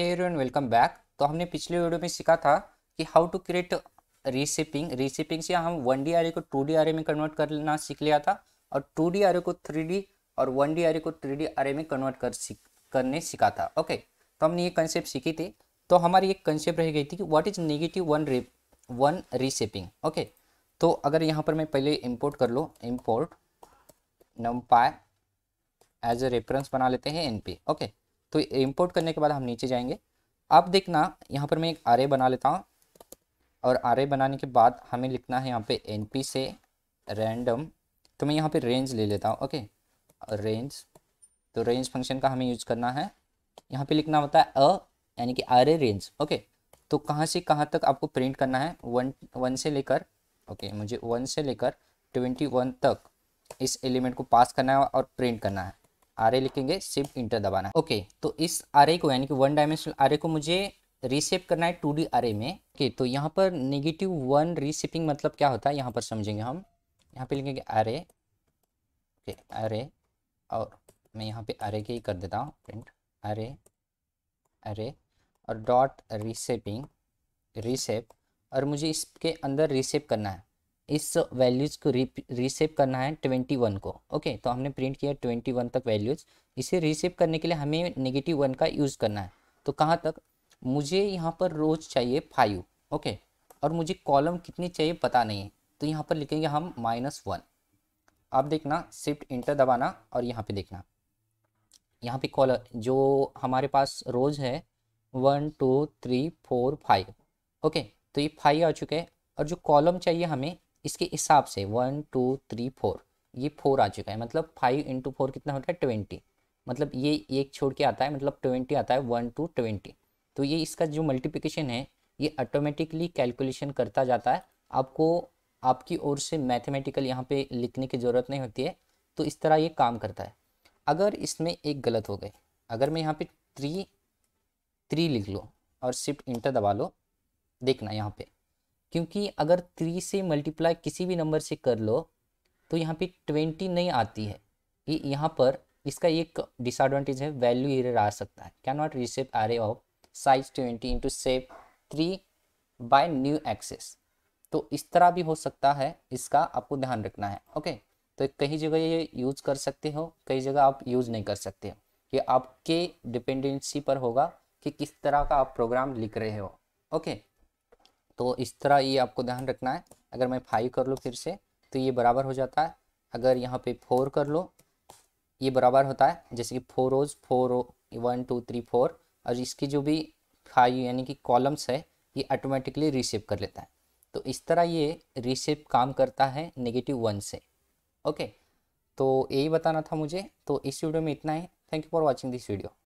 Everyone welcome back तो हमने पिछले वीडियो में सीखा था कि how to create reshaping reshaping से हम वन डी आर को टू डी आर में कन्वर्ट करना सीख लिया था और टू डी आर को थ्री डी और वन डी आर को थ्री डी आर में कन्वर्ट कर सीख करने सीखा था ओके तो हमने ये कंसेप्ट सीखी थी तो हमारी एक कंसेप्ट रह गई थी कि what is negative one ray one reshaping okay तो अगर यहाँ पर मैं पहले इम्पोर्ट कर लो इम्पोर्ट नम पाए एज ए रेफरेंस बना लेते हैं एन ओके okay. तो इम्पोर्ट करने के बाद हम नीचे जाएंगे अब देखना यहाँ पर मैं एक आर बना लेता हूँ और आर बनाने के बाद हमें लिखना है यहाँ पे एन पी से रैंडम तो मैं यहाँ पे रेंज ले लेता हूँ ओके रेंज तो रेंज फंक्शन का हमें यूज करना है यहाँ पे लिखना होता है अ यानी कि आर रेंज ओके तो कहाँ से कहाँ तक आपको प्रिंट करना है वन वन से लेकर ओके मुझे वन से लेकर ट्वेंटी वन तक इस एलिमेंट को पास करना है और प्रिंट करना है आर लिखेंगे शिफ्ट इंटर दबाना ओके तो इस आर को यानी कि वन डायमेंशनल आर को मुझे रिसेप करना है टू डी आर में ओके तो यहाँ पर निगेटिव वन रिसेपिंग मतलब क्या होता है यहाँ पर समझेंगे हम यहाँ पे लिखेंगे आर ओके आर और मैं यहाँ पे आर के ही कर देता हूँ प्रिंट आर अरे और डॉट रिसेपिंग रिसेप और मुझे इसके अंदर रिसेप करना है इस वैल्यूज़ को रिसेव करना है ट्वेंटी वन को ओके तो हमने प्रिंट किया ट्वेंटी वन तक वैल्यूज़ इसे रिसेव करने के लिए हमें नेगेटिव वन का यूज़ करना है तो कहाँ तक मुझे यहाँ पर रोज चाहिए फाइव ओके और मुझे कॉलम कितनी चाहिए पता नहीं है तो यहाँ पर लिखेंगे हम माइनस वन आप देखना शिफ्ट इंटर दबाना और यहाँ पे देखना यहाँ पे कॉलम जो हमारे पास रोज है one two three four five okay तो ये फाइव आ चुके हैं और जो कॉलम चाहिए हमें इसके हिसाब से वन टू थ्री फोर ये फोर आ चुका है मतलब फाइव इंटू फोर कितना होता है ट्वेंटी मतलब ये एक छोड़ के आता है मतलब ट्वेंटी आता है वन टू ट्वेंटी तो ये इसका जो मल्टीप्लिकेशन है ये ऑटोमेटिकली कैलकुलेशन करता जाता है आपको आपकी ओर से मैथमेटिकल यहाँ पे लिखने की ज़रूरत नहीं होती है तो इस तरह ये काम करता है अगर इसमें एक गलत हो गए अगर मैं यहाँ पे थ्री थ्री लिख लो और शिफ्ट इंटर दबा लो देखना यहाँ पे क्योंकि अगर थ्री से मल्टीप्लाई किसी भी नंबर से कर लो तो यहाँ पे ट्वेंटी नहीं आती है ये यहाँ पर इसका एक डिसएडवांटेज है वैल्यू एरर आ सकता है can not reshape array of size twenty into shape three by new axes तो इस तरह भी हो सकता है इसका आपको ध्यान रखना है ओके तो कई जगह ये यूज़ कर सकते हो कई जगह आप यूज़ नहीं कर सकते हो ये आपके डिपेंडेंसी पर होगा कि किस तरह का आप प्रोग्राम लिख रहे हो ओके तो इस तरह ये आपको ध्यान रखना है अगर मैं फाइव कर लूँ फिर से तो ये बराबर हो जाता है अगर यहाँ पे फोर कर लो ये बराबर होता है जैसे कि four rows four one two three four और इसकी जो भी फाइव यानी कि कॉलम्स है ये ऑटोमेटिकली रिसेव कर लेता है तो इस तरह ये रिसीव काम करता है नेगेटिव वन से ओके तो यही बताना था मुझे तो इस वीडियो में इतना ही thank you for watching this video